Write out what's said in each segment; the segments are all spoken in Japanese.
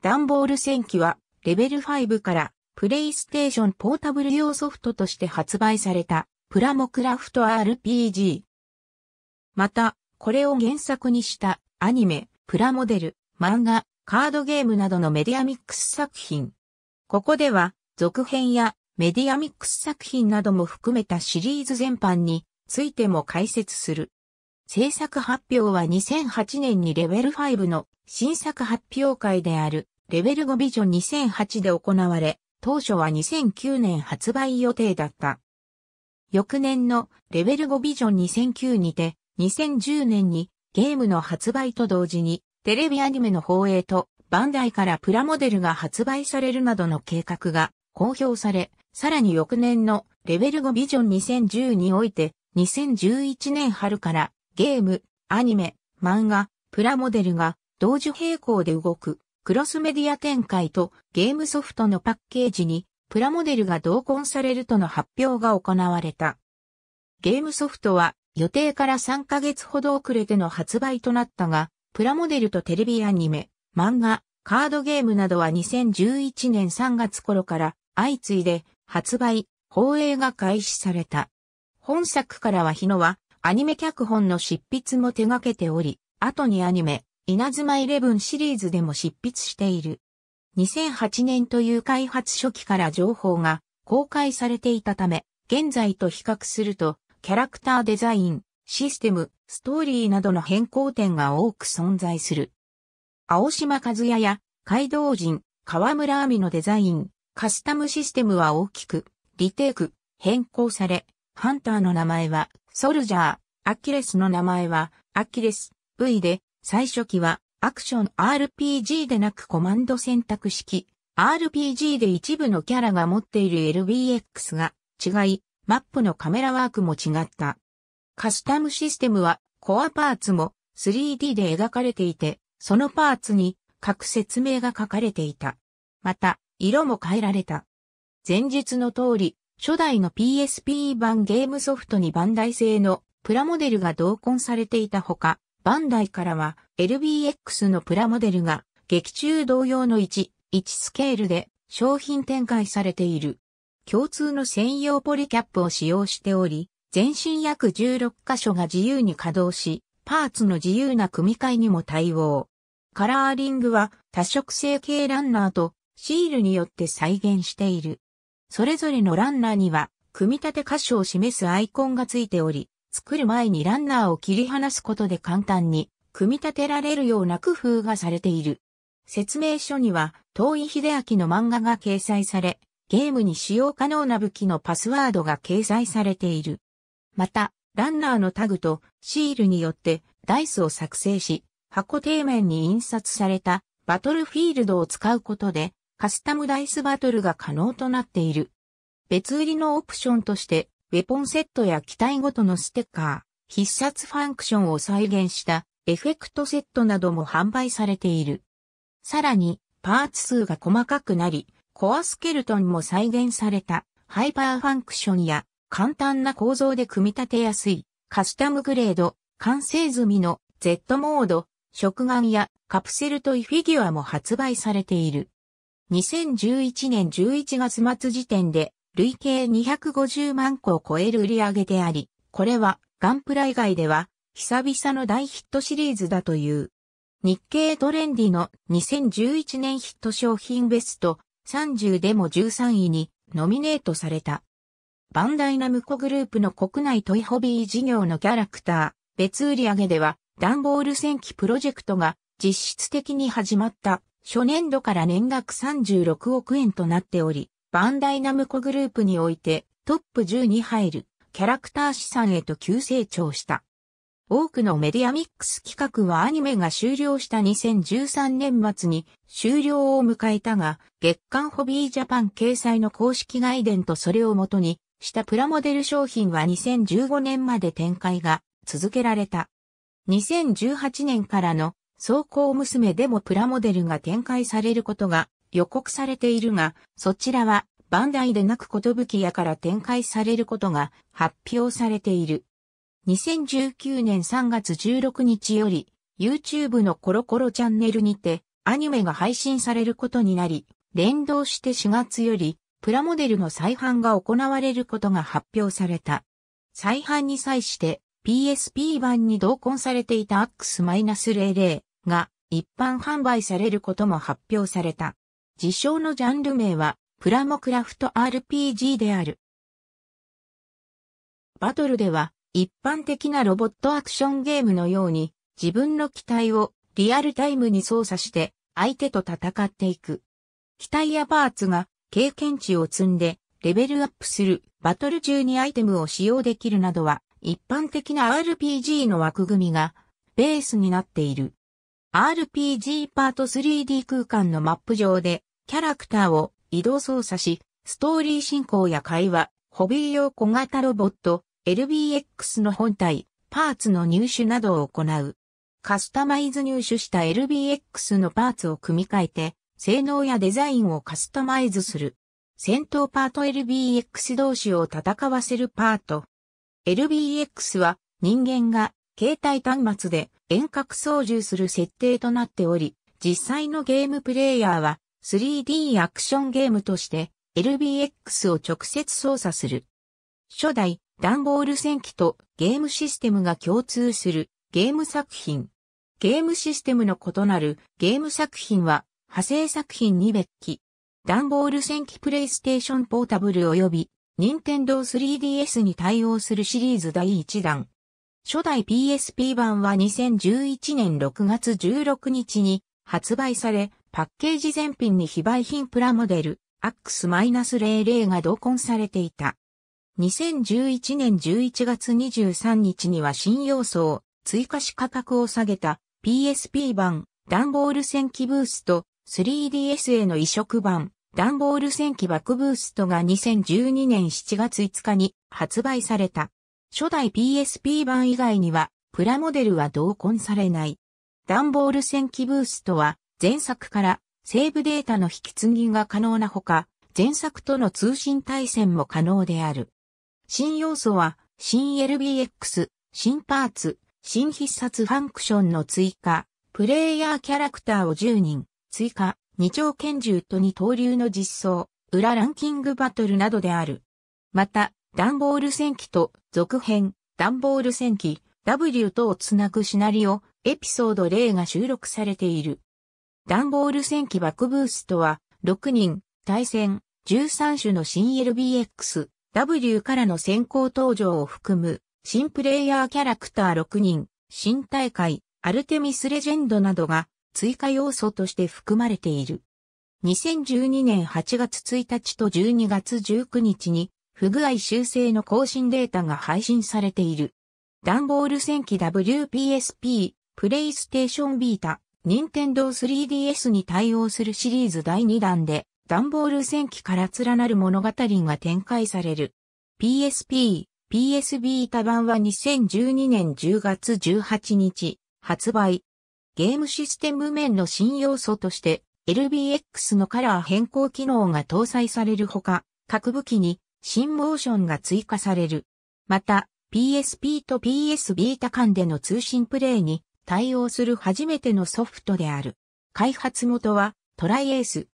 ダンボール戦記は、レベル5から、プレイステーションポータブル用ソフトとして発売された、プラモクラフト RPG。また、これを原作にした、アニメ、プラモデル、漫画、カードゲームなどのメディアミックス作品。ここでは、続編やメディアミックス作品なども含めたシリーズ全般についても解説する。制作発表は2008年にレベル5の新作発表会であるレベル5ビジョン2008で行われ、当初は2009年発売予定だった。翌年のレベル5ビジョン2009にて、2010年にゲームの発売と同時にテレビアニメの放映とバンダイからプラモデルが発売されるなどの計画が公表され、さらに翌年のレベル5ビジョン2010において、2011年春からゲーム、アニメ、漫画、プラモデルが同時並行で動くクロスメディア展開とゲームソフトのパッケージにプラモデルが同梱されるとの発表が行われた。ゲームソフトは予定から3ヶ月ほど遅れての発売となったが、プラモデルとテレビアニメ、漫画、カードゲームなどは2011年3月頃から相次いで発売、放映が開始された。本作からは日野はアニメ脚本の執筆も手掛けており、後にアニメ、稲妻イレブンシリーズでも執筆している。2008年という開発初期から情報が公開されていたため、現在と比較すると、キャラクターデザイン、システム、ストーリーなどの変更点が多く存在する。青島和也や、街道人、河村亜美のデザイン、カスタムシステムは大きく、リテイク、変更され、ハンターの名前は、ソルジャー、アキレスの名前は、アキレス、V で、最初期はアクション RPG でなくコマンド選択式 RPG で一部のキャラが持っている LBX が違い、マップのカメラワークも違った。カスタムシステムはコアパーツも 3D で描かれていて、そのパーツに各説明が書かれていた。また、色も変えられた。前述の通り、初代の PSP 版ゲームソフトにバンダイ製のプラモデルが同梱されていたほか、バンダイからは LBX のプラモデルが劇中同様の1、1スケールで商品展開されている。共通の専用ポリキャップを使用しており、全身約16箇所が自由に稼働し、パーツの自由な組み替えにも対応。カラーリングは多色性系ランナーとシールによって再現している。それぞれのランナーには組み立て箇所を示すアイコンがついており、作る前にランナーを切り離すことで簡単に組み立てられるような工夫がされている。説明書には、遠井秀明の漫画が掲載され、ゲームに使用可能な武器のパスワードが掲載されている。また、ランナーのタグとシールによってダイスを作成し、箱底面に印刷されたバトルフィールドを使うことでカスタムダイスバトルが可能となっている。別売りのオプションとしてウェポンセットや機体ごとのステッカー、必殺ファンクションを再現したエフェクトセットなども販売されている。さらに、パーツ数が細かくなり、コアスケルトンも再現されたハイパーファンクションや簡単な構造で組み立てやすいカスタムグレード、完成済みの Z モード、食玩やカプセルトイフィギュアも発売されている。2011年11月末時点で累計250万個を超える売り上げであり、これはガンプラ以外では久々の大ヒットシリーズだという。日経トレンディの2011年ヒット商品ベスト30でも13位にノミネートされた。バンダイナムコグループの国内トイホビー事業のキャラクター、別売上では、ダンボール戦記プロジェクトが実質的に始まった初年度から年額36億円となっており、バンダイナムコグループにおいてトップ10に入るキャラクター資産へと急成長した。多くのメディアミックス企画はアニメが終了した2013年末に終了を迎えたが、月刊ホビージャパン掲載の公式外伝とそれをもとにしたプラモデル商品は2015年まで展開が続けられた。2018年からの走行娘でもプラモデルが展開されることが予告されているが、そちらは、バンダイでなく寿屋から展開されることが発表されている。2019年3月16日より、YouTube のコロコロチャンネルにて、アニメが配信されることになり、連動して4月より、プラモデルの再販が行われることが発表された。再販に際して、PSP 版に同梱されていた X-00 が一般販売されることも発表された。自称のジャンル名は、プラモクラフト RPG である。バトルでは、一般的なロボットアクションゲームのように、自分の機体をリアルタイムに操作して、相手と戦っていく。機体やパーツが経験値を積んで、レベルアップする、バトル中にアイテムを使用できるなどは、一般的な RPG の枠組みが、ベースになっている。RPG パート 3D 空間のマップ上でキャラクターを移動操作し、ストーリー進行や会話、ホビー用小型ロボット、LBX の本体、パーツの入手などを行う。カスタマイズ入手した LBX のパーツを組み替えて、性能やデザインをカスタマイズする。戦闘パート LBX 同士を戦わせるパート。LBX は人間が携帯端末で遠隔操縦する設定となっており、実際のゲームプレイヤーは 3D アクションゲームとして LBX を直接操作する。初代段ボール戦記とゲームシステムが共通するゲーム作品。ゲームシステムの異なるゲーム作品は派生作品に別記。段ボール戦記プレイステーションポータブル及び任天堂 3DS に対応するシリーズ第1弾。初代 PSP 版は2011年6月16日に発売され、パッケージ全品に非売品プラモデル、AX-00 が同梱されていた。2011年11月23日には新要素を追加し価格を下げた PSP 版ダンボール戦機ブースト 3DS への移植版ダンボール戦機バックブーストが2012年7月5日に発売された。初代 PSP 版以外にはプラモデルは同梱されない。ダンボール戦機ブーストは前作からセーブデータの引き継ぎが可能なほか、前作との通信対戦も可能である。新要素は、新 LBX、新パーツ、新必殺ファンクションの追加、プレイヤーキャラクターを10人、追加、二丁拳銃と二刀流の実装、裏ランキングバトルなどである。また、ダンボール戦記と続編、ダンボール戦記、W とをつなぐシナリオ、エピソード0が収録されている。ダンボール戦記バックブースとは、6人、対戦、13種の新 LBX、W からの先行登場を含む、新プレイヤーキャラクター6人、新大会、アルテミスレジェンドなどが追加要素として含まれている。2012年8月1日と12月19日に不具合修正の更新データが配信されている。ダンボール戦記 WPSP、プレイステーションビータ、任天堂 3DS に対応するシリーズ第2弾で、ダンボール戦記から連なる物語が展開される。PSP、PSB 多版は2012年10月18日、発売。ゲームシステム面の新要素として、LBX のカラー変更機能が搭載されるほか、各武器に新モーションが追加される。また、PSP と PSB 多間での通信プレイに対応する初めてのソフトである。開発元はトライエース。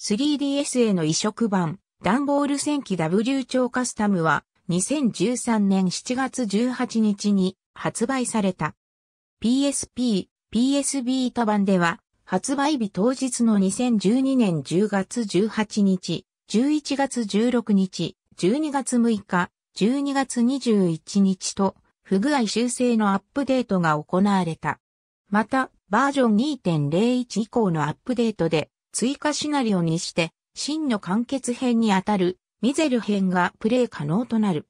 3DS への移植版、ダンボール戦記 W 超カスタムは2013年7月18日に発売された。PSP、PS ビータ版では発売日当日の2012年10月18日、11月16日、12月6日、12月21日と不具合修正のアップデートが行われた。また、バージョン2.01以降のアップデートで、追加シナリオにして、真の完結編にあたる、ミゼル編がプレイ可能となる。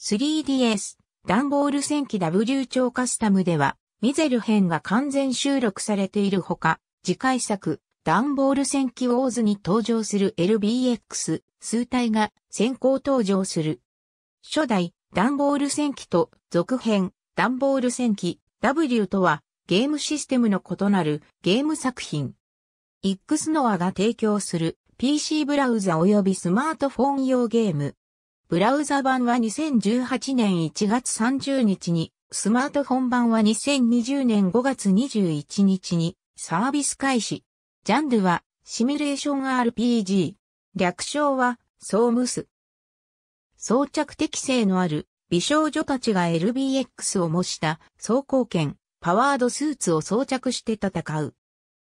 3DS、ダンボール戦記 W 超カスタムでは、ミゼル編が完全収録されているほか、次回作、ダンボール戦記ウォーズに登場する LBX 数体が先行登場する。初代、ダンボール戦記と続編、ダンボール戦記 W とはゲームシステムの異なるゲーム作品。XNOA が提供する PC ブラウザ及びスマートフォン用ゲーム。ブラウザ版は2018年1月30日に、スマートフォン版は2020年5月21日にサービス開始。ジャンルはシミュレーション RPG。略称はソームス。装着適性のある美少女たちが LBX を模した装甲剣、パワードスーツを装着して戦う。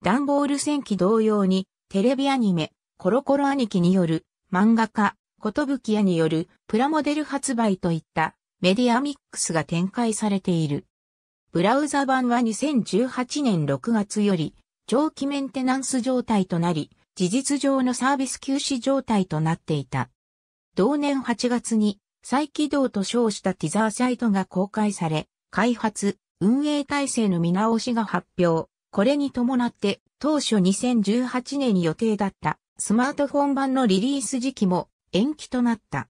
ダンボール戦記同様に、テレビアニメ、コロコロ兄貴による漫画家、ことぶき屋によるプラモデル発売といったメディアミックスが展開されている。ブラウザ版は2018年6月より長期メンテナンス状態となり、事実上のサービス休止状態となっていた。同年8月に再起動と称したティザーサイトが公開され、開発、運営体制の見直しが発表。これに伴って当初2018年に予定だったスマートフォン版のリリース時期も延期となった。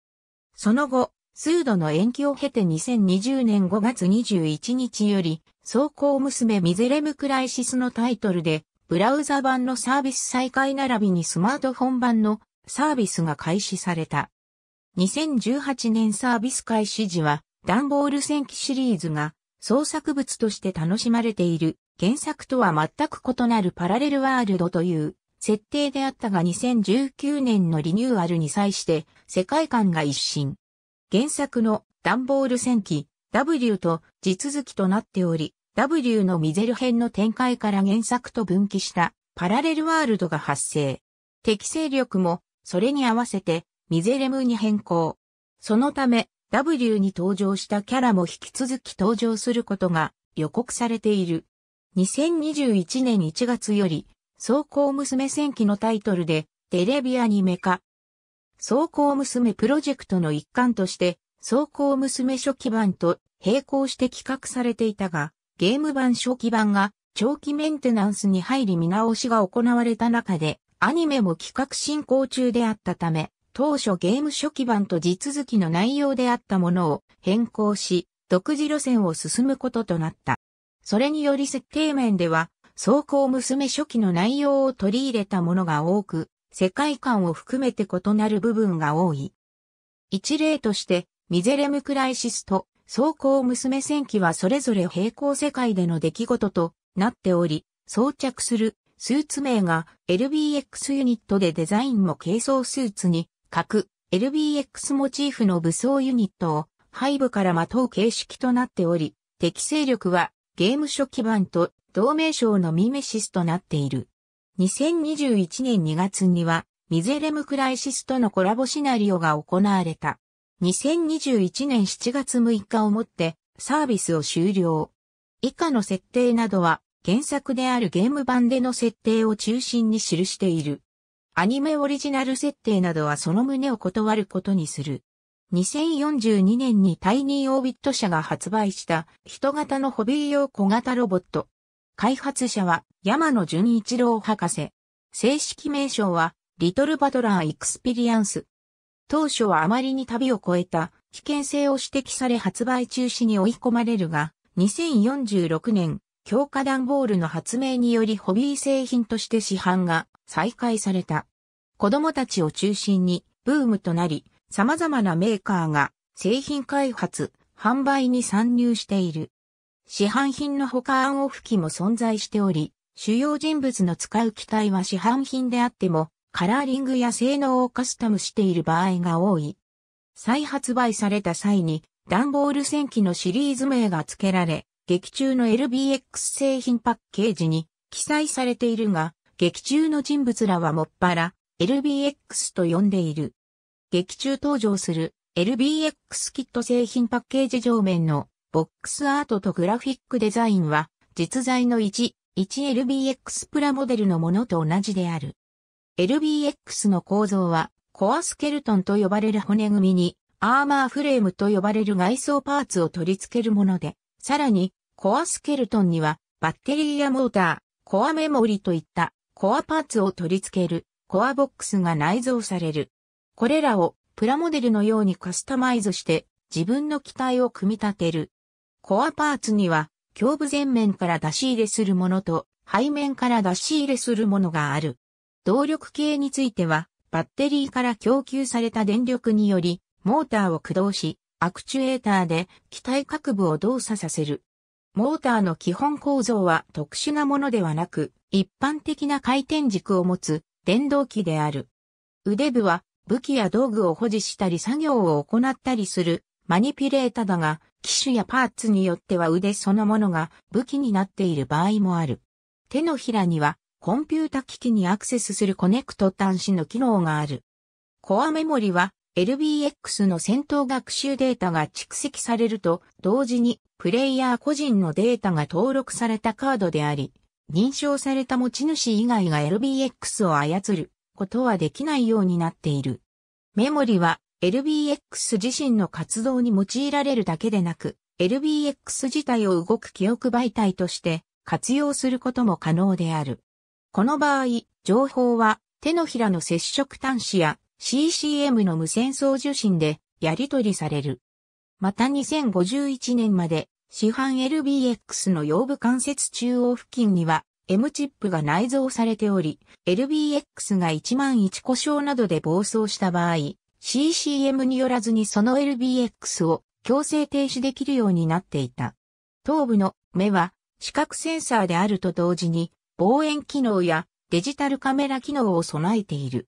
その後、数度の延期を経て2020年5月21日より、走行娘ミゼレムクライシスのタイトルで、ブラウザ版のサービス再開並びにスマートフォン版のサービスが開始された。2018年サービス開始時は、ダンボール戦記シリーズが創作物として楽しまれている原作とは全く異なるパラレルワールドという設定であったが2019年のリニューアルに際して世界観が一新。原作のダンボール戦記 W と地続きとなっており、W のミゼル編の展開から原作と分岐したパラレルワールドが発生。適正力もそれに合わせてミゼレムに変更。そのため、W に登場したキャラも引き続き登場することが予告されている。2021年1月より、走行娘戦記のタイトルで、テレビアニメ化。走行娘プロジェクトの一環として、走行娘初期版と並行して企画されていたが、ゲーム版初期版が長期メンテナンスに入り見直しが行われた中で、アニメも企画進行中であったため、当初ゲーム初期版と地続きの内容であったものを変更し、独自路線を進むこととなった。それにより設定面では、走行娘初期の内容を取り入れたものが多く、世界観を含めて異なる部分が多い。一例として、ミゼレムクライシスと走行娘戦記はそれぞれ平行世界での出来事となっており、装着するスーツ名が LBX ユニットでデザインも軽装スーツに核、LBX モチーフの武装ユニットを背部からまとう形式となっており、敵勢力はゲーム初期版と同名称のミメシスとなっている。2021年2月には、ミゼレムクライシスとのコラボシナリオが行われた。2021年7月6日をもってサービスを終了。以下の設定などは原作であるゲーム版での設定を中心に記している。アニメオリジナル設定などはその旨を断ることにする。2042年にタイニーオービット社が発売した人型のホビー用小型ロボット。開発者は山野純一郎博士。正式名称はリトルバトラーエクスペリアンス。当初はあまりに旅を超えた危険性を指摘され発売中止に追い込まれるが、2046年、強化段ボールの発明によりホビー製品として市販が再開された。子供たちを中心にブームとなり、様々なメーカーが製品開発、販売に参入している。市販品のアンオフ機も存在しており、主要人物の使う機体は市販品であっても、カラーリングや性能をカスタムしている場合が多い。再発売された際に、段ボール戦機のシリーズ名が付けられ、劇中の LBX 製品パッケージに記載されているが、劇中の人物らはもっぱら LBX と呼んでいる。劇中登場する LBX キット製品パッケージ上面のボックスアートとグラフィックデザインは実在の 1.1LBX プラモデルのものと同じである。LBX の構造はコアスケルトンと呼ばれる骨組みにアーマーフレームと呼ばれる外装パーツを取り付けるもので、さらにコアスケルトンにはバッテリーやモーター、コアメモリといったコアパーツを取り付ける、コアボックスが内蔵される。これらをプラモデルのようにカスタマイズして自分の機体を組み立てる。コアパーツには、胸部前面から出し入れするものと、背面から出し入れするものがある。動力系については、バッテリーから供給された電力により、モーターを駆動し、アクチュエーターで機体各部を動作させる。モーターの基本構造は特殊なものではなく、一般的な回転軸を持つ電動機である。腕部は武器や道具を保持したり作業を行ったりするマニピュレータだが、機種やパーツによっては腕そのものが武器になっている場合もある。手のひらにはコンピュータ機器にアクセスするコネクト端子の機能がある。コアメモリは LBX の戦闘学習データが蓄積されると同時にプレイヤー個人のデータが登録されたカードであり、認証された持ち主以外が LBX を操ることはできないようになっている。メモリは LBX 自身の活動に用いられるだけでなく、LBX 自体を動く記憶媒体として活用することも可能である。この場合、情報は手のひらの接触端子や CCM の無線送受信でやり取りされる。また2051年まで市販 LBX の腰部関節中央付近には M チップが内蔵されており、LBX が1万1故障などで暴走した場合、CCM によらずにその LBX を強制停止できるようになっていた。頭部の目は視覚センサーであると同時に望遠機能やデジタルカメラ機能を備えている。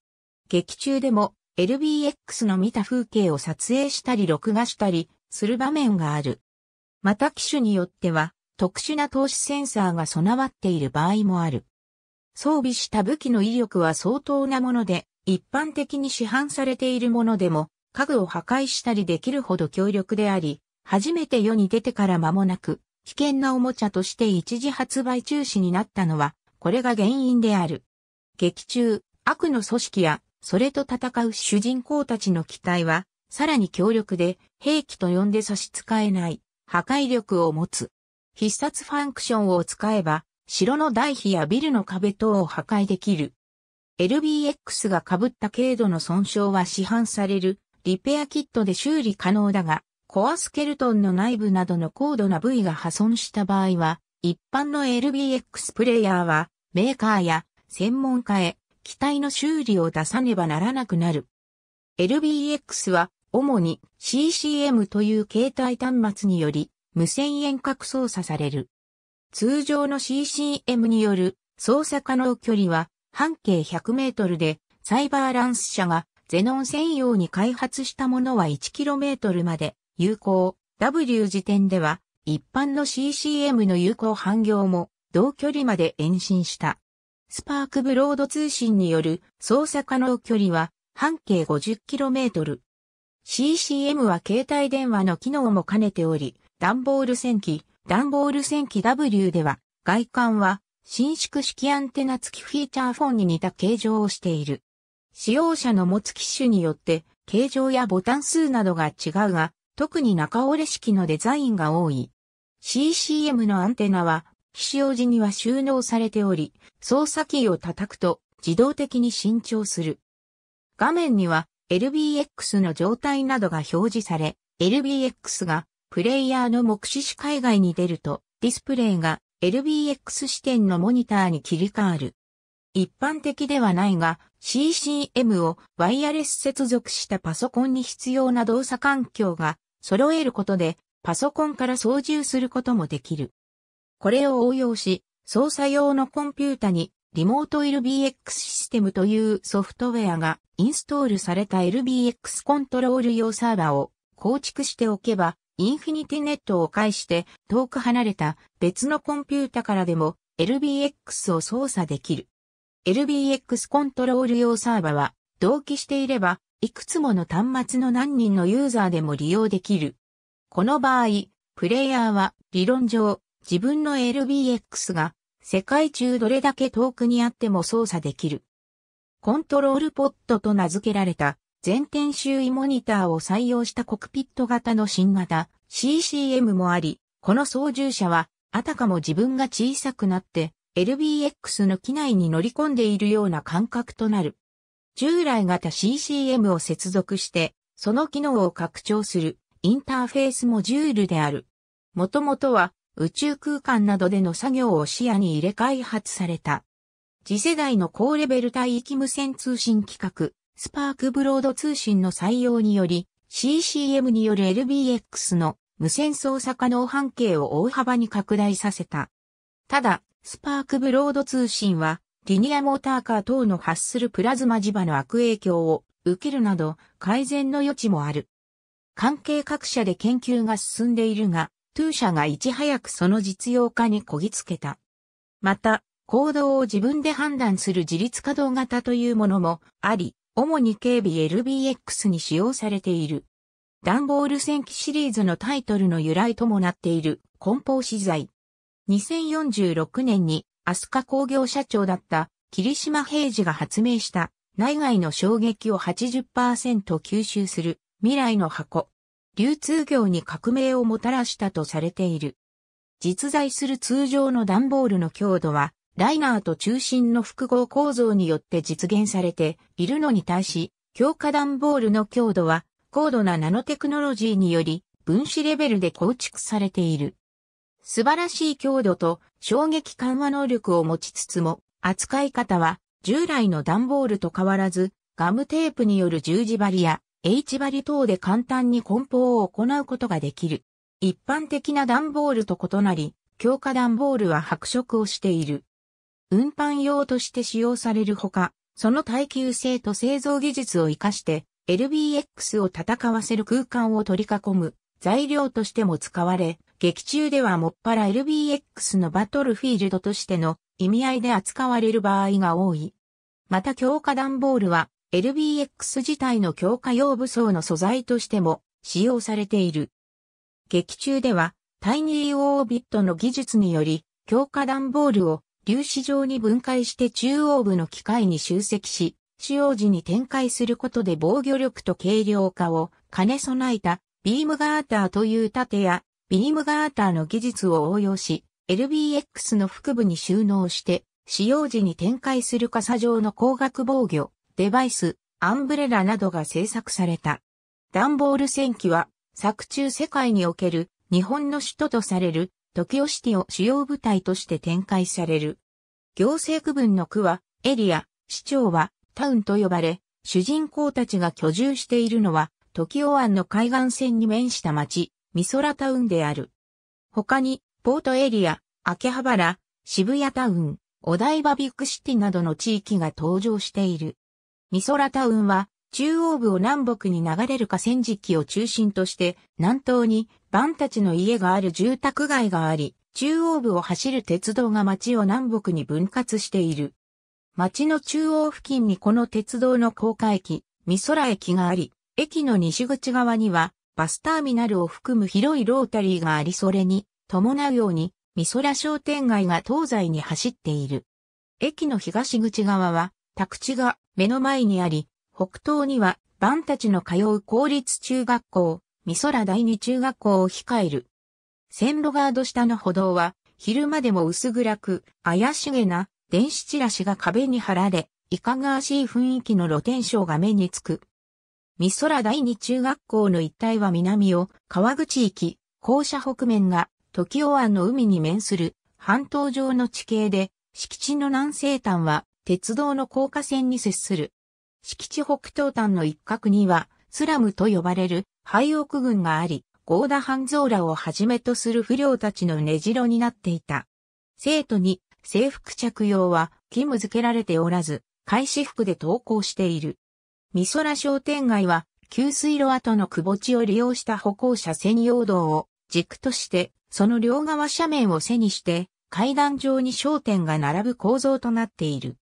劇中でも LBX の見た風景を撮影したり録画したりする場面がある。また機種によっては特殊な投資センサーが備わっている場合もある。装備した武器の威力は相当なもので、一般的に市販されているものでも、家具を破壊したりできるほど強力であり、初めて世に出てから間もなく、危険なおもちゃとして一時発売中止になったのは、これが原因である。劇中、悪の組織や、それと戦う主人公たちの機体は、さらに強力で、兵器と呼んで差し支えない、破壊力を持つ。必殺ファンクションを使えば、城の台碑やビルの壁等を破壊できる。LBX が被った軽度の損傷は市販されるリペアキットで修理可能だが、コアスケルトンの内部などの高度な部位が破損した場合は、一般の LBX プレイヤーはメーカーや専門家へ機体の修理を出さねばならなくなる。LBX は主に CCM という携帯端末により無線遠隔操作される。通常の CCM による操作可能距離は半径100メートルでサイバーランス社がゼノン専用に開発したものは 1km まで有効。W 時点では一般の CCM の有効反響も同距離まで延伸した。スパークブロード通信による操作可能距離は半径 50km。CCM は携帯電話の機能も兼ねており、段ボール戦機、段ボール戦機 W では、外観は伸縮式アンテナ付きフィーチャーフォンに似た形状をしている。使用者の持つ機種によって形状やボタン数などが違うが、特に中折れ式のデザインが多い。CCM のアンテナは、機種用時には収納されており、操作キーを叩くと自動的に伸長する。画面には LBX の状態などが表示され、LBX がプレイヤーの目視視界外に出ると、ディスプレイが LBX 視点のモニターに切り替わる。一般的ではないが、CCM をワイヤレス接続したパソコンに必要な動作環境が揃えることで、パソコンから操縦することもできる。これを応用し、操作用のコンピュータにリモート LBX システムというソフトウェアがインストールされた LBX コントロール用サーバーを構築しておけば、インフィニティネットを介して遠く離れた別のコンピュータからでも LBX を操作できる。LBX コントロール用サーバーは同期していればいくつもの端末の何人のユーザーでも利用できる。この場合、プレイヤーは理論上自分の LBX が世界中どれだけ遠くにあっても操作できる。コントロールポットと名付けられた全天周囲モニターを採用したコクピット型の新型 CCM もあり、この操縦者はあたかも自分が小さくなって LBX の機内に乗り込んでいるような感覚となる。従来型 CCM を接続して、その機能を拡張するインターフェースモジュールである。もともとは宇宙空間などでの作業を視野に入れ開発された。次世代の高レベル帯域無線通信規格、スパークブロード通信の採用により、CCM による LBX の無線操作可能半径を大幅に拡大させた。ただ、スパークブロード通信は、リニアモーターカー等の発するプラズマ磁場の悪影響を受けるなど改善の余地もある。関係各社で研究が進んでいるが、トゥー社がいち早くその実用化にこぎつけた。また、行動を自分で判断する自律稼働型というものもあり、主に警備 LBX に使用されている。ダンボール戦記シリーズのタイトルの由来ともなっている梱包資材。2046年にアスカ工業社長だった霧島平治が発明した内外の衝撃を80%吸収する未来の箱。流通業に革命をもたらしたとされている。実在する通常の段ボールの強度は、ライナーと中心の複合構造によって実現されているのに対し、強化段ボールの強度は、高度なナノテクノロジーにより、分子レベルで構築されている。素晴らしい強度と衝撃緩和能力を持ちつつも、扱い方は従来の段ボールと変わらず、ガムテープによる十字針や H バリ等で簡単に梱包を行うことができる。一般的な段ボールと異なり、強化段ボールは白色をしている。運搬用として使用されるほか、その耐久性と製造技術を活かして、LBX を戦わせる空間を取り囲む材料としても使われ、劇中ではもっぱら LBX のバトルフィールドとしての意味合いで扱われる場合が多い。また強化段ボールは LBX 自体の強化用武装の素材としても使用されている。劇中では、タイニーオービットの技術により、強化段ボールを粒子状に分解して中央部の機械に集積し、使用時に展開することで防御力と軽量化を兼ね備えたビームガーターという盾やビームガーターの技術を応用し、LBX の腹部に収納して、使用時に展開する傘状の光学防御、デバイス、アンブレラなどが制作された。ダンボール戦記は、作中世界における日本の首都とされるトキオシティを主要部隊として展開される。行政区分の区はエリア、市長はタウンと呼ばれ、主人公たちが居住しているのはトキオ湾の海岸線に面した町、ミソラタウンである。他に、ポートエリア、秋葉原、渋谷タウン、お台場ビッグシティなどの地域が登場している。ミソラタウンは、中央部を南北に流れる河川敷を中心として、南東にバンたちの家がある住宅街があり、中央部を走る鉄道が町を南北に分割している。町の中央付近にこの鉄道の高架駅、ミソラ駅があり、駅の西口側には、バスターミナルを含む広いロータリーがあり、それに伴うように、ミソラ商店街が東西に走っている。駅の東口側は、宅地が目の前にあり、北東には、バンたちの通う公立中学校、美空第二中学校を控える。線路ガード下の歩道は、昼間でも薄暗く、怪しげな電子チラシが壁に貼られ、いかがわしい雰囲気の露天商が目につく。美空第二中学校の一帯は南を川口行き、校舎北面が時尾湾の海に面する半島上の地形で、敷地の南西端は鉄道の高架線に接する。敷地北東端の一角には、スラムと呼ばれる廃屋群があり、ゴーダ・ハンゾーラをはじめとする不良たちの根城になっていた。生徒に制服着用は義務付けられておらず、開始服で登校している。美空商店街は、給水路跡の窪地を利用した歩行者専用道を軸として、その両側斜面を背にして、階段上に商店が並ぶ構造となっている。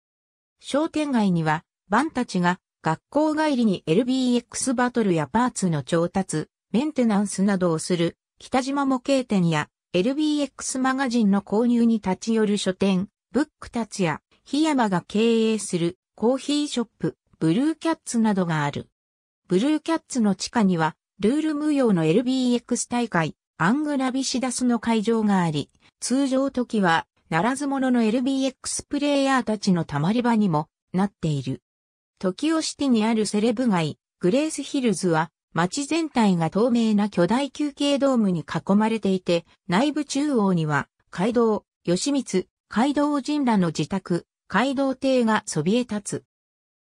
商店街には、バンたちが学校帰りに LBX バトルやパーツの調達、メンテナンスなどをする北島模型店や LBX マガジンの購入に立ち寄る書店、ブックたちや檜山が経営するコーヒーショップ、ブルーキャッツなどがある。ブルーキャッツの地下には、ルール無用の LBX 大会、アングラビシダスの会場があり、通常時はならず者の LBX プレイヤーたちの溜まり場にもなっている。トキオシティにあるセレブ街、グレースヒルズは、街全体が透明な巨大休憩ドームに囲まれていて、内部中央には、街道、吉光、街道人らの自宅、街道邸がそびえ立つ。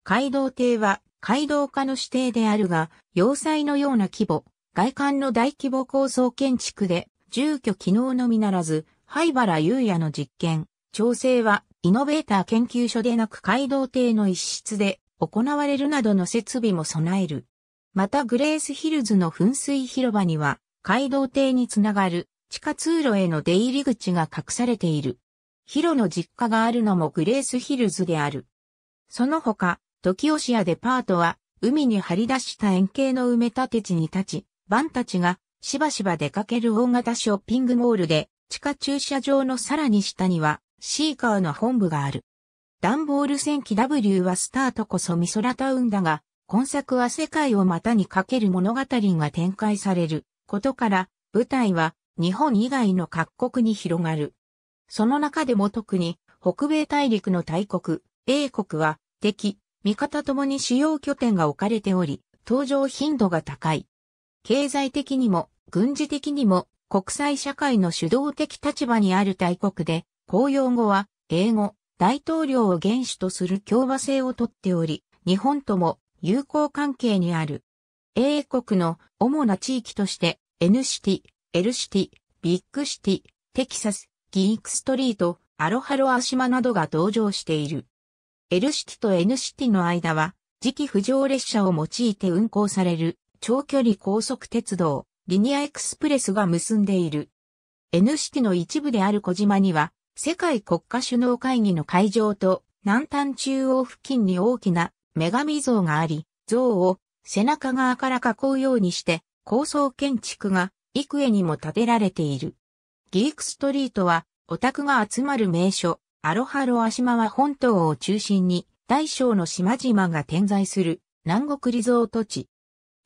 街道邸は、街道家の指定であるが、要塞のような規模、外観の大規模構想建築で、住居機能のみならず、灰原雄也の実験、調整は、イノベーター研究所でなく街道艇の一室で行われるなどの設備も備える。またグレースヒルズの噴水広場には、街道艇につながる地下通路への出入り口が隠されている。ヒロの実家があるのもグレースヒルズである。その他、時吉屋デパートは、海に張り出した円形の埋め立て地に立ち、バンたちがしばしば出かける大型ショッピングモールで、地下駐車場のさらに下には、シーカーの本部がある。ダンボール戦記 W はスタートこそミソラタウンだが、今作は世界を股にかける物語が展開されることから、舞台は日本以外の各国に広がる。その中でも特に北米大陸の大国、英国は敵、味方ともに主要拠点が置かれており、登場頻度が高い。経済的にも軍事的にも国際社会の主導的立場にある大国で、公用語は英語、大統領を原主とする共和制をとっており、日本とも友好関係にある。英国の主な地域として、N シティ、L シティ、ビッグシティ、テキサス、ギークストリート、アロハロアシマなどが登場している。L シティと N シティの間は、次期浮上列車を用いて運行される長距離高速鉄道、リニアエクスプレスが結んでいる。N 式の一部である小島には、世界国家首脳会議の会場と、南端中央付近に大きな女神像があり、像を背中側から囲うようにして、高層建築が幾重にも建てられている。ギークストリートは、オタクが集まる名所、アロハロア島は本島を中心に、大小の島々が点在する南国リゾート地。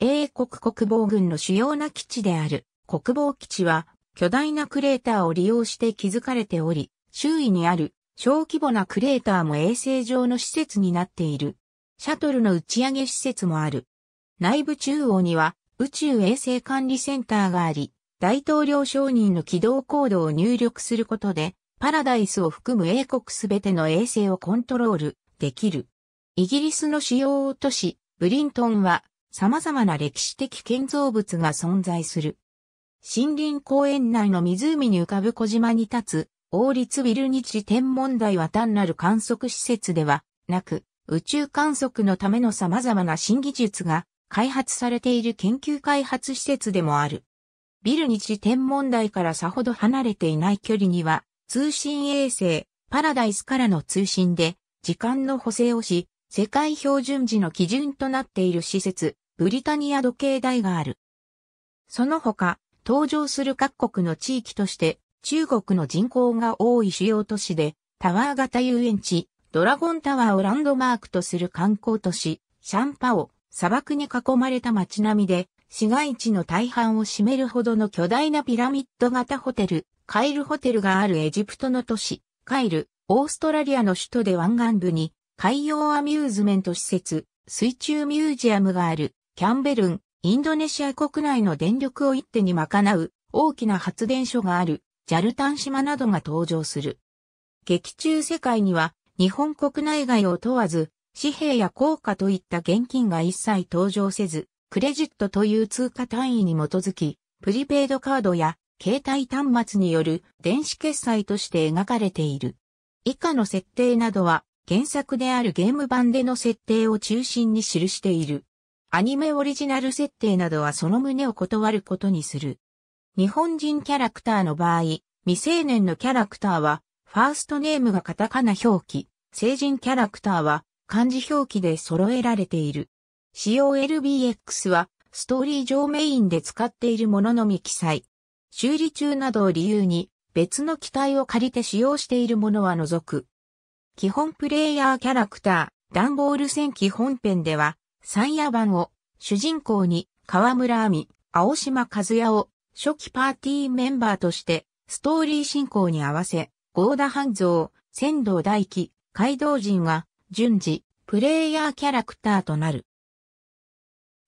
英国国防軍の主要な基地である国防基地は巨大なクレーターを利用して築かれており、周囲にある小規模なクレーターも衛星上の施設になっている。シャトルの打ち上げ施設もある。内部中央には宇宙衛星管理センターがあり、大統領承認の軌道コードを入力することで、パラダイスを含む英国すべての衛星をコントロールできる。イギリスの主要都市、ブリントンは様々な歴史的建造物が存在する。森林公園内の湖に浮かぶ小島に立つ、王立ビル日天文台は単なる観測施設ではなく、宇宙観測のための様々な新技術が開発されている研究開発施設でもある。ビル日天文台からさほど離れていない距離には、通信衛星、パラダイスからの通信で、時間の補正をし、世界標準時の基準となっている施設、ブリタニア時計台がある。その他、登場する各国の地域として、中国の人口が多い主要都市で、タワー型遊園地、ドラゴンタワーをランドマークとする観光都市、シャンパオ、砂漠に囲まれた街並みで、市街地の大半を占めるほどの巨大なピラミッド型ホテル、カイルホテルがあるエジプトの都市、カイル、オーストラリアの首都で湾岸部に、海洋アミューズメント施設、水中ミュージアムがある。キャンベルン、インドネシア国内の電力を一手に賄う大きな発電所があるジャルタン島などが登場する。劇中世界には日本国内外を問わず紙幣や硬貨といった現金が一切登場せず、クレジットという通貨単位に基づき、プリペイドカードや携帯端末による電子決済として描かれている。以下の設定などは原作であるゲーム版での設定を中心に記している。アニメオリジナル設定などはその旨を断ることにする。日本人キャラクターの場合、未成年のキャラクターは、ファーストネームがカタカナ表記、成人キャラクターは漢字表記で揃えられている。使用 LBX は、ストーリー上メインで使っているもののみ記載。修理中などを理由に、別の機体を借りて使用しているものは除く。基本プレイヤーキャラクター、ダンボール戦基本編では、三夜版を主人公に河村亜美、青島和也を初期パーティーメンバーとしてストーリー進行に合わせ、合田半蔵、仙道大輝、街道人が順次プレイヤーキャラクターとなる。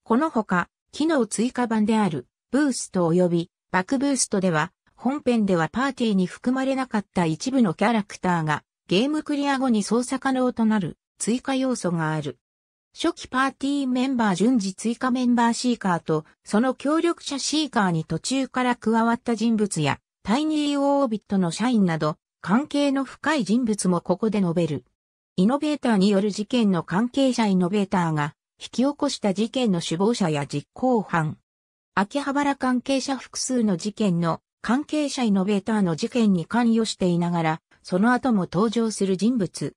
このほか、機能追加版であるブースト及びバックブーストでは、本編ではパーティーに含まれなかった一部のキャラクターがゲームクリア後に操作可能となる追加要素がある。初期パーティーメンバー順次追加メンバーシーカーと、その協力者シーカーに途中から加わった人物や、タイニーオービットの社員など、関係の深い人物もここで述べる。イノベーターによる事件の関係者イノベーターが、引き起こした事件の首謀者や実行犯。秋葉原関係者複数の事件の関係者イノベーターの事件に関与していながら、その後も登場する人物。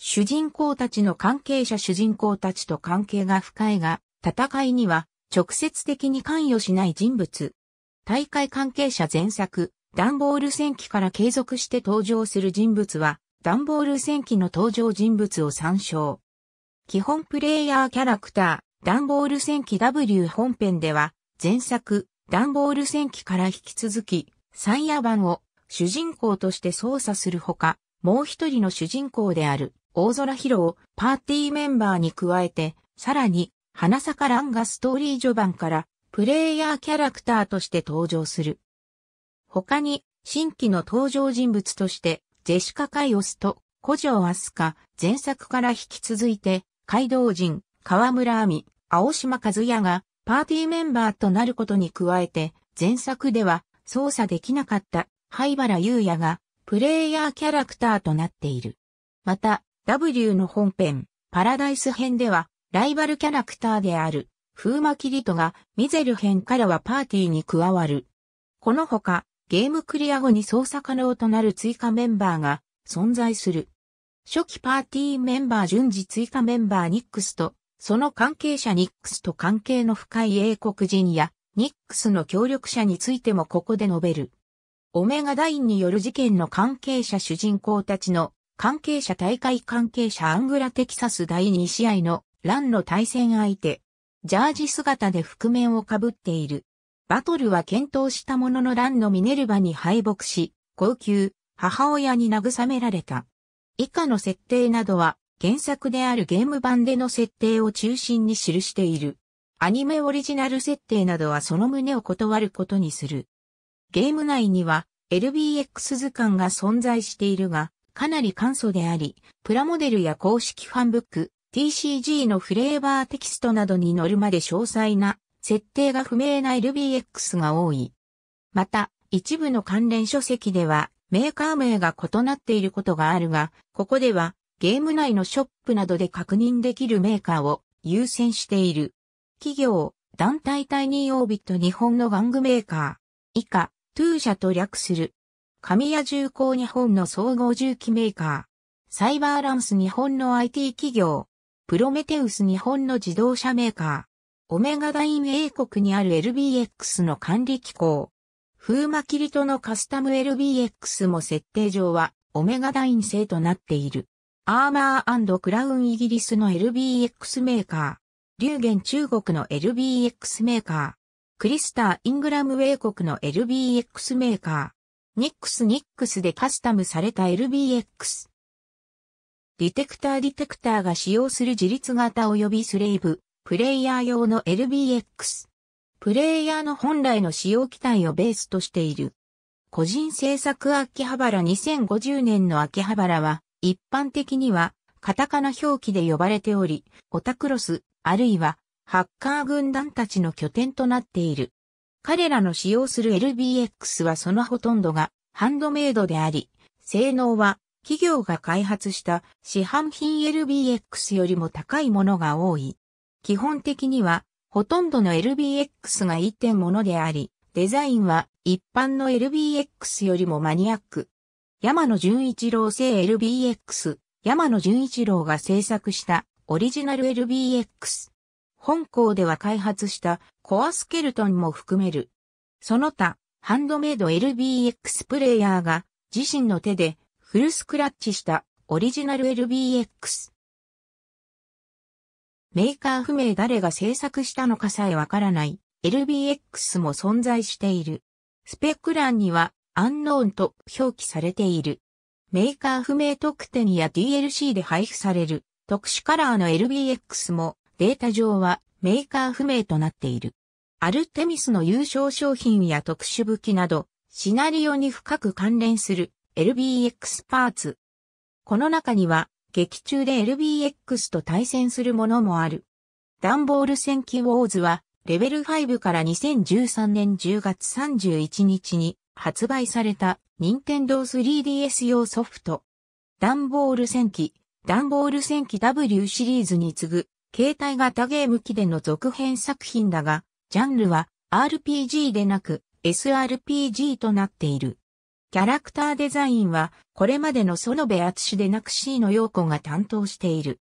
主人公たちの関係者主人公たちと関係が深いが、戦いには直接的に関与しない人物。大会関係者前作、ダンボール戦記から継続して登場する人物は、ダンボール戦記の登場人物を参照。基本プレイヤーキャラクター、ダンボール戦記 W 本編では、前作、ダンボール戦記から引き続き、サイヤ版を主人公として操作するほか、もう一人の主人公である大空博をパーティーメンバーに加えて、さらに、花坂蘭がストーリー序盤からプレイヤーキャラクターとして登場する。他に、新規の登場人物として、ジェシカ・カイオスと、古城アスカ、前作から引き続いて、街道人、河村亜美、青島和也が、パーティーメンバーとなることに加えて、前作では、操作できなかった、灰原優也が、プレイヤーキャラクターとなっている。また、W の本編、パラダイス編では、ライバルキャラクターである、風魔キリトが、ミゼル編からはパーティーに加わる。この他、ゲームクリア後に操作可能となる追加メンバーが存在する。初期パーティーメンバー順次追加メンバーニックスと、その関係者ニックスと関係の深い英国人や、ニックスの協力者についてもここで述べる。オメガダインによる事件の関係者主人公たちの関係者大会関係者アングラテキサス第2試合のランの対戦相手。ジャージ姿で覆面をかぶっている。バトルは検討したもののランのミネルバに敗北し、高級、母親に慰められた。以下の設定などは原作であるゲーム版での設定を中心に記している。アニメオリジナル設定などはその旨を断ることにする。ゲーム内には LBX 図鑑が存在しているが、かなり簡素であり、プラモデルや公式ファンブック、TCG のフレーバーテキストなどに載るまで詳細な設定が不明な LBX が多い。また、一部の関連書籍ではメーカー名が異なっていることがあるが、ここではゲーム内のショップなどで確認できるメーカーを優先している。企業、団体対にオービット日本の玩具メーカー、以下、トゥー社と略する神谷重工日本の総合重機メーカー、サイバーランス日本の IT 企業、プロメテウス日本の自動車メーカー、オメガダイン英国にある LBX の管理機構、風魔キリトのカスタム LBX も設定上はオメガダイン製となっている。アーマークラウンイギリスの LBX メーカー、ゲン中国の LBX メーカー、クリスター・イングラム英国の LBX メーカー、ニックスニックスでカスタムされた LBX。ディテクターディテクターが使用する自立型及びスレイブ、プレイヤー用の LBX。プレイヤーの本来の使用機体をベースとしている。個人制作秋葉原2050年の秋葉原は、一般的には、カタカナ表記で呼ばれており、オタクロス、あるいは、ハッカー軍団たちの拠点となっている。彼らの使用する LBX はそのほとんどがハンドメイドであり、性能は企業が開発した市販品 LBX よりも高いものが多い。基本的にはほとんどの LBX が一点ものであり、デザインは一般の LBX よりもマニアック。山野純一郎製 LBX、山野純一郎が制作したオリジナル LBX、本校では開発したコアスケルトンも含める。その他、ハンドメイド LBX プレイヤーが自身の手でフルスクラッチしたオリジナル LBX。メーカー不明誰が制作したのかさえわからない LBX も存在している。スペック欄にはアンノーンと表記されている。メーカー不明特典や DLC で配布される特殊カラーの LBX もデータ上はメーカー不明となっている。アルテミスの優勝商品や特殊武器など、シナリオに深く関連する LBX パーツ。この中には、劇中で LBX と対戦するものもある。ダンボール戦記ウォーズは、レベル5から2013年10月31日に発売された任天堂 3DS 用ソフト。ダンボール戦記、ダンボール戦記 W シリーズに次ぐ携帯型ゲーム機での続編作品だが、ジャンルは RPG でなく SRPG となっている。キャラクターデザインはこれまでの園部厚でなく C の陽子が担当している。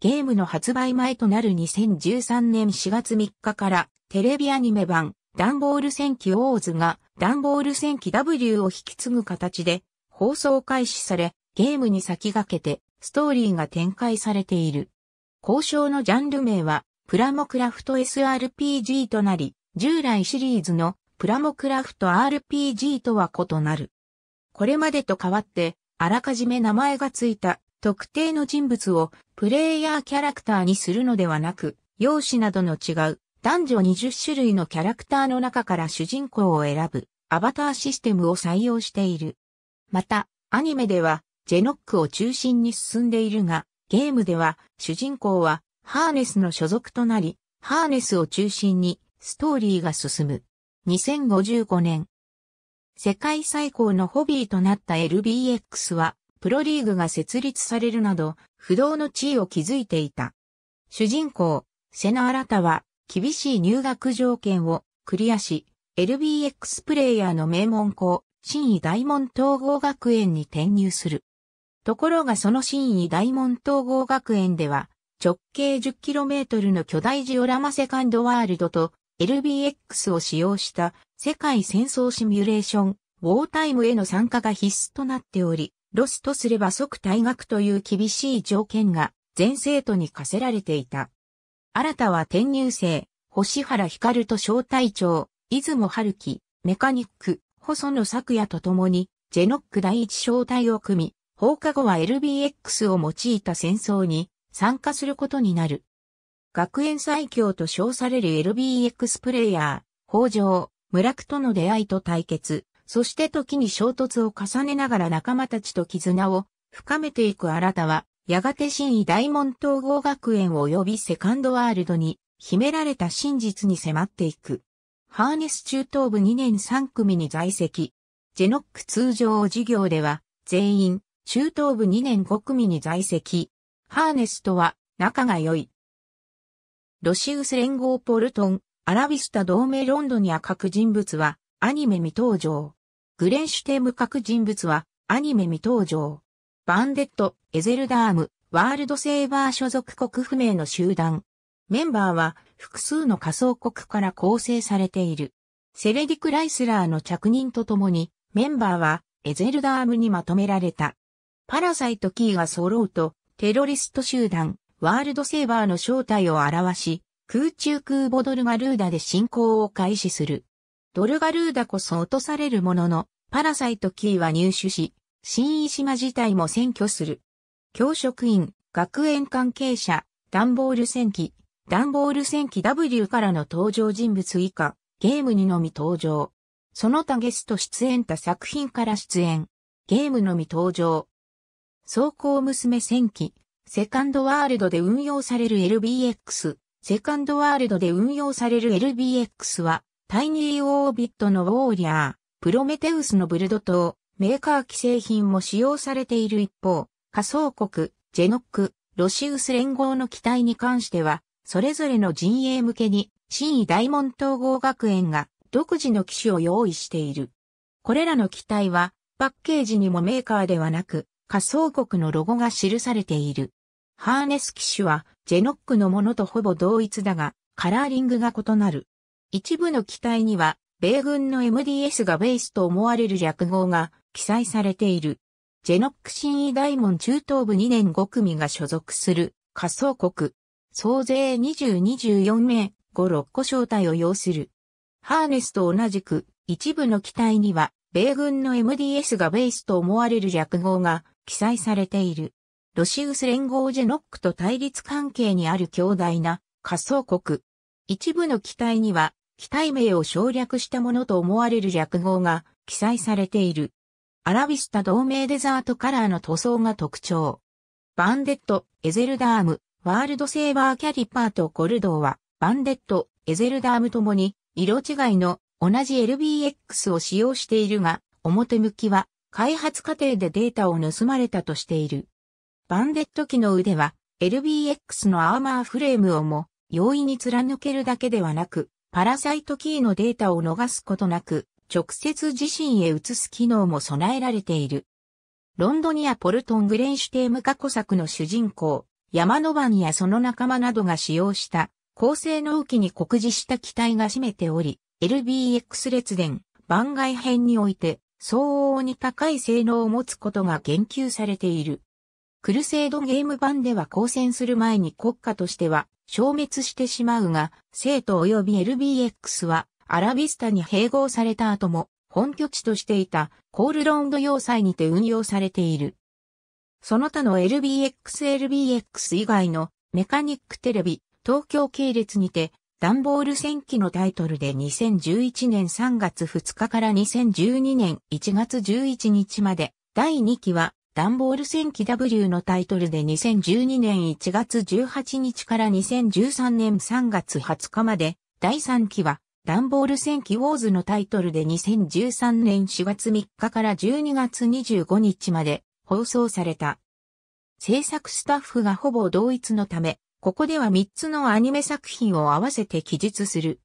ゲームの発売前となる2013年4月3日からテレビアニメ版ダンボール戦記オーズがダンボール戦記 W を引き継ぐ形で放送開始されゲームに先駆けてストーリーが展開されている。交渉のジャンル名は、プラモクラフト SRPG となり、従来シリーズのプラモクラフト RPG とは異なる。これまでと変わって、あらかじめ名前がついた特定の人物をプレイヤーキャラクターにするのではなく、容姿などの違う男女20種類のキャラクターの中から主人公を選ぶアバターシステムを採用している。また、アニメではジェノックを中心に進んでいるが、ゲームでは主人公はハーネスの所属となり、ハーネスを中心にストーリーが進む。2055年。世界最高のホビーとなった LBX は、プロリーグが設立されるなど、不動の地位を築いていた。主人公、セナ・アラタは、厳しい入学条件をクリアし、LBX プレイヤーの名門校、新位大門統合学園に転入する。ところがその真意大門統合学園では、直径 10km の巨大ジオラマセカンドワールドと LBX を使用した世界戦争シミュレーション、ウォータイムへの参加が必須となっており、ロスとすれば即退学という厳しい条件が全生徒に課せられていた。新たは転入生、星原光と小隊長、出雲春樹、メカニック、細野作也と共に、ジェノック第一小隊を組み、放課後は LBX を用いた戦争に参加することになる。学園最強と称される LBX プレイヤー、北条、村久との出会いと対決、そして時に衝突を重ねながら仲間たちと絆を深めていく新たは、やがて新位大門統合学園及びセカンドワールドに秘められた真実に迫っていく。ハーネス中等部2年3組に在籍。ジェノック通常授業では全員中等部2年5組に在籍。ハーネスとは仲が良い。ロシウス連合ポルトン、アラビスタ同盟ロンドニア各人物はアニメ未登場。グレンシュテーム各人物はアニメ未登場。バンデット、エゼルダーム、ワールドセーバー所属国不明の集団。メンバーは複数の仮想国から構成されている。セレディク・ライスラーの着任とともに、メンバーはエゼルダームにまとめられた。パラサイトキーが揃うと、テロリスト集団、ワールドセーバーの正体を表し、空中空母ドルガルーダで進行を開始する。ドルガルーダこそ落とされるものの、パラサイトキーは入手し、新石間自体も占拠する。教職員、学園関係者、ダンボール戦記、ダンボール戦記 W からの登場人物以下、ゲームにのみ登場。その他ゲスト出演他作品から出演。ゲームのみ登場。装甲娘戦記、セカンドワールドで運用される LBX、セカンドワールドで運用される LBX は、タイニーオービットのウォーリアー、プロメテウスのブルド島、メーカー既製品も使用されている一方、仮想国、ジェノック、ロシウス連合の機体に関しては、それぞれの陣営向けに、新位大門統合学園が独自の機種を用意している。これらの機体は、パッケージにもメーカーではなく、仮想国のロゴが記されている。ハーネス機種はジェノックのものとほぼ同一だが、カラーリングが異なる。一部の機体には、米軍の MDS がベースと思われる略号が記載されている。ジェノック新医大門中東部2年5組が所属する仮想国。総勢2024名、5、6個招待を要する。ハーネスと同じく、一部の機体には、米軍の MDS がベースと思われる略号が記載されている。ロシウス連合ジェノックと対立関係にある強大な仮想国。一部の機体には、機体名を省略したものと思われる略語が記載されている。アラビスタ同盟デザートカラーの塗装が特徴。バンデット、エゼルダーム、ワールドセーバーキャリパーとコルドーは、バンデット、エゼルダームともに、色違いの同じ LBX を使用しているが、表向きは開発過程でデータを盗まれたとしている。バンデット機の腕は LBX のアーマーフレームをも容易に貫けるだけではなく、パラサイトキーのデータを逃すことなく、直接自身へ移す機能も備えられている。ロンドニア・ポルトン・グレンシュテーム過去作の主人公、山野番やその仲間などが使用した高性能機に酷似した機体が占めており、LBX 列伝番外編において相応に高い性能を持つことが言及されている。クルセイドゲーム版では交戦する前に国家としては消滅してしまうが、生徒及び LBX はアラビスタに併合された後も本拠地としていたコールロンド要塞にて運用されている。その他の LBXLBX 以外のメカニックテレビ、東京系列にてダンボール戦記のタイトルで2011年3月2日から2012年1月11日まで、第2期はダンボール戦記 W のタイトルで2012年1月18日から2013年3月20日まで、第3期はダンボール戦記ウォーズのタイトルで2013年4月3日から12月25日まで放送された。制作スタッフがほぼ同一のため、ここでは3つのアニメ作品を合わせて記述する。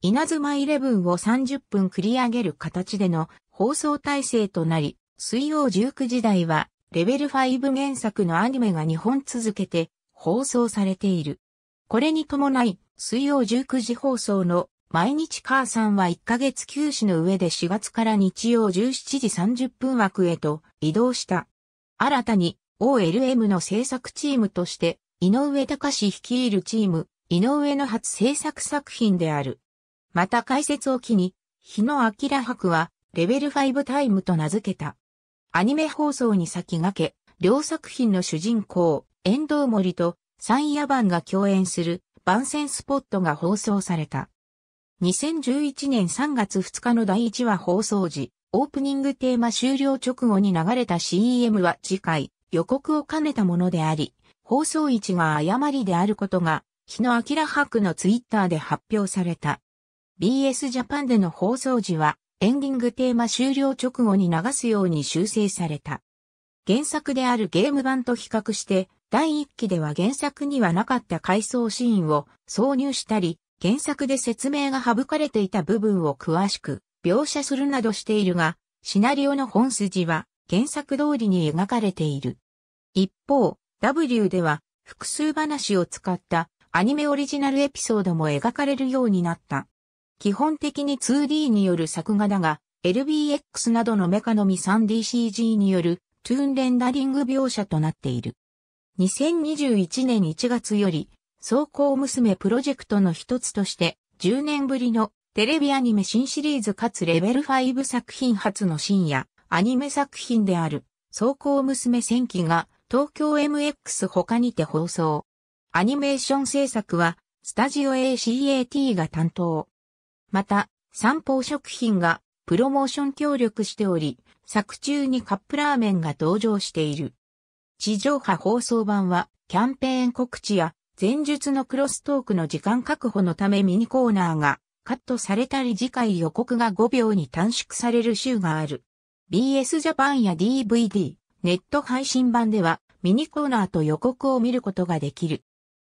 稲妻イレブンを30分繰り上げる形での放送体制となり、水曜19時台はレベル5原作のアニメが2本続けて放送されている。これに伴い、水曜19時放送の毎日母さんは1ヶ月休止の上で4月から日曜17時30分枠へと移動した。新たに OLM の制作チームとして井上隆史率いるチーム、井上の初制作作品である。また解説を機に、日野明博は、レベル5タイムと名付けた。アニメ放送に先駆け、両作品の主人公、遠藤森と、三夜番が共演する、番宣スポットが放送された。2011年3月2日の第1話放送時、オープニングテーマ終了直後に流れた CM は次回、予告を兼ねたものであり、放送位置が誤りであることが、日野明博のツイッターで発表された。BS ジャパンでの放送時は、エンディングテーマ終了直後に流すように修正された。原作であるゲーム版と比較して、第1期では原作にはなかった回想シーンを挿入したり、原作で説明が省かれていた部分を詳しく描写するなどしているが、シナリオの本筋は原作通りに描かれている。一方、W では複数話を使ったアニメオリジナルエピソードも描かれるようになった。基本的に 2D による作画だが、LBX などのメカのみ 3DCG によるトゥーンレンダリング描写となっている。2021年1月より、走行娘プロジェクトの一つとして、10年ぶりのテレビアニメ新シリーズかつレベル5作品初の深夜アニメ作品である、走行娘戦記が東京 MX 他にて放送。アニメーション制作は、スタジオ ACAT が担当。また、三宝食品がプロモーション協力しており、作中にカップラーメンが登場している。地上波放送版は、キャンペーン告知や、前述のクロストークの時間確保のためミニコーナーが、カットされたり次回予告が5秒に短縮される週がある。BS ジャパンや DVD。ネット配信版ではミニコーナーと予告を見ることができる。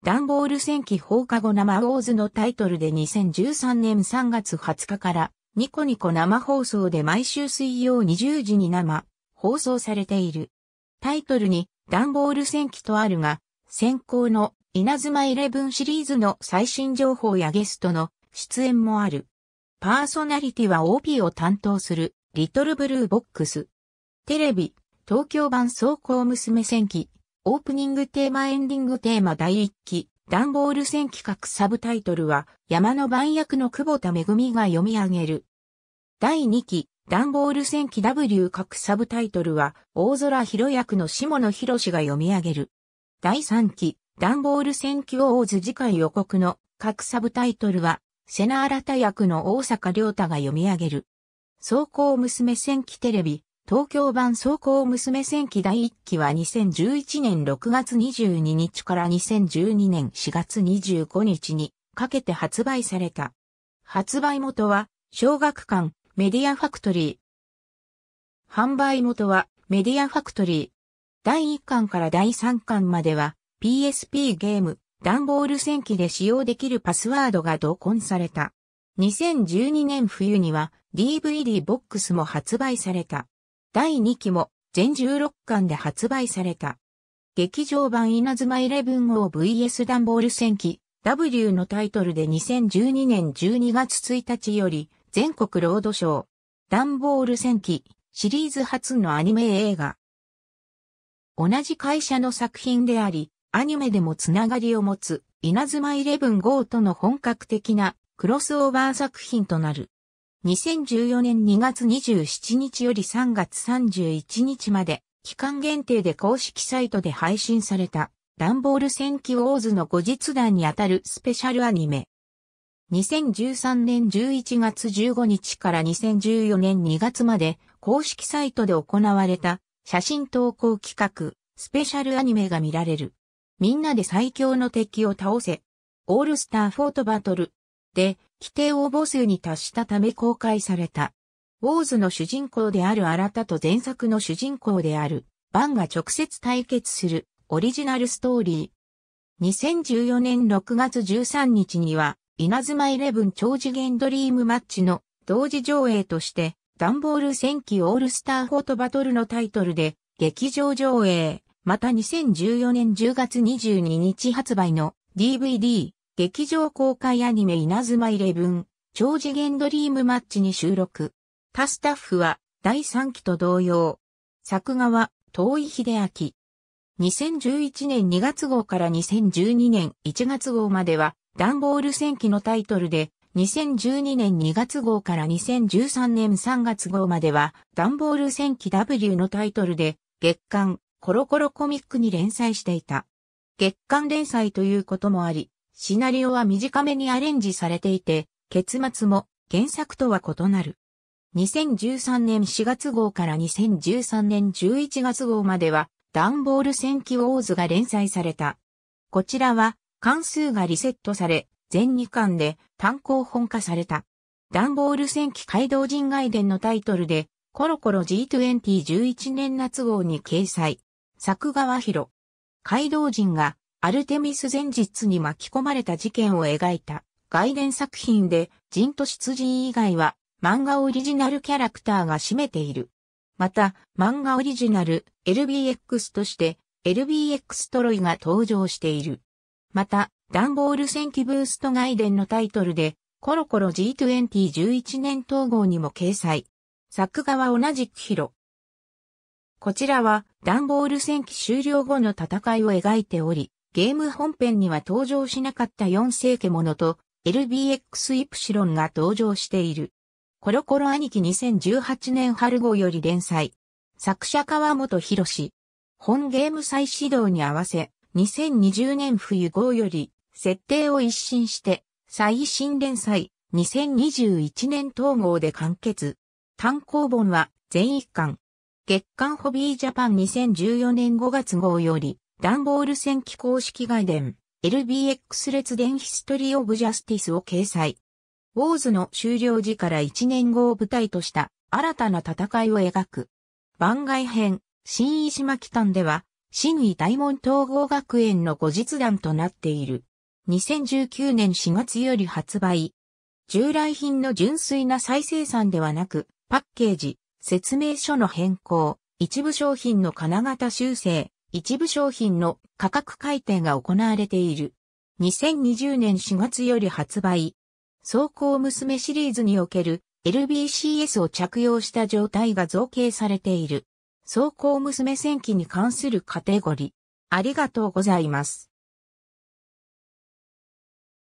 ダンボール戦記放課後生ウォーズのタイトルで2013年3月20日からニコニコ生放送で毎週水曜20時に生放送されている。タイトルにダンボール戦記とあるが、先行の稲妻11シリーズの最新情報やゲストの出演もある。パーソナリティは OP を担当するリトルブルーボックス。テレビ、東京版走行娘戦記、オープニングテーマエンディングテーマ第1期、ダンボール戦記各サブタイトルは、山の番役の久保田恵が読み上げる。第2期、ダンボール戦記 W 各サブタイトルは、大空広役の下野博が読み上げる。第3期、ダンボール戦記大津次回予告の各サブタイトルは、瀬名新役の大阪良太が読み上げる。走行娘戦記テレビ、東京版走行娘戦記第1期は2011年6月22日から2012年4月25日にかけて発売された。発売元は、小学館、メディアファクトリー。販売元は、メディアファクトリー。第1巻から第3巻までは、PSP ゲーム、ダンボール戦記で使用できるパスワードが同梱された。2012年冬には DVD ボックスも発売された。第2期も全16巻で発売された。劇場版稲妻11号 VS ダンボール戦記 W のタイトルで2012年12月1日より全国ロードショーダンボール戦記シリーズ初のアニメ映画。同じ会社の作品であり、アニメでもつながりを持つ稲妻11号との本格的なクロスオーバー作品となる。2014年2月27日より3月31日まで、期間限定で公式サイトで配信された、ダンボール戦記ウォーズの後日談にあたるスペシャルアニメ。2013年11月15日から2014年2月まで、公式サイトで行われた、写真投稿企画、スペシャルアニメが見られる。みんなで最強の敵を倒せ。オールスターフォートバトル。で、規定応募数に達したため公開された。ウォーズの主人公である新たと前作の主人公である、バンが直接対決するオリジナルストーリー。2014年6月13日には、稲妻イレブン超次元ドリームマッチの同時上映として、ダンボール戦記オールスターフォートバトルのタイトルで、劇場上映、また2014年10月22日発売の DVD、劇場公開アニメ稲妻イレブン、超次元ドリームマッチに収録。他スタッフは、第3期と同様。作画は、遠い秀明。2011年2月号から2012年1月号までは、ダンボール戦記のタイトルで、2012年2月号から2013年3月号までは、ダンボール戦記 W のタイトルで、月刊、コロコロコミックに連載していた。月刊連載ということもあり、シナリオは短めにアレンジされていて、結末も原作とは異なる。2013年4月号から2013年11月号までは、ダンボール戦記ウォーズが連載された。こちらは、関数がリセットされ、全2巻で単行本化された。ダンボール戦記街道人外伝のタイトルで、コロコロ G2011 年夏号に掲載。作画は広。街道人がアルテミス前日に巻き込まれた事件を描いた外伝作品で人と出陣以外は漫画オリジナルキャラクターが占めている。また、漫画オリジナル LBX として LBX トロイが登場している。また、ダンボール戦記ブースト外伝のタイトルでコロコロ G2011 年統合にも掲載。作画は同じくヒロ。こちらは、ダンボール戦記終了後の戦いを描いており、ゲーム本編には登場しなかった4世紀ものと l b x イプシロンが登場している。コロコロ兄貴2018年春号より連載。作者川本博士。本ゲーム再始動に合わせ、2020年冬号より、設定を一新して、最新連載、2021年統合で完結。単行本は全一巻。月刊ホビージャパン2014年5月号より、ダンボール戦記公式外伝、LBX 列伝ヒストリー・オブ・ジャスティスを掲載。ウォーズの終了時から1年後を舞台とした新たな戦いを描く。番外編、新石巻丹では、新井大門統合学園の後日談となっている。2019年4月より発売。従来品の純粋な再生産ではなく、パッケージ、説明書の変更、一部商品の金型修正、一部商品の価格改定が行われている。2020年4月より発売。走行娘シリーズにおける LBCS を着用した状態が造形されている。走行娘戦記に関するカテゴリー。ありがとうございます。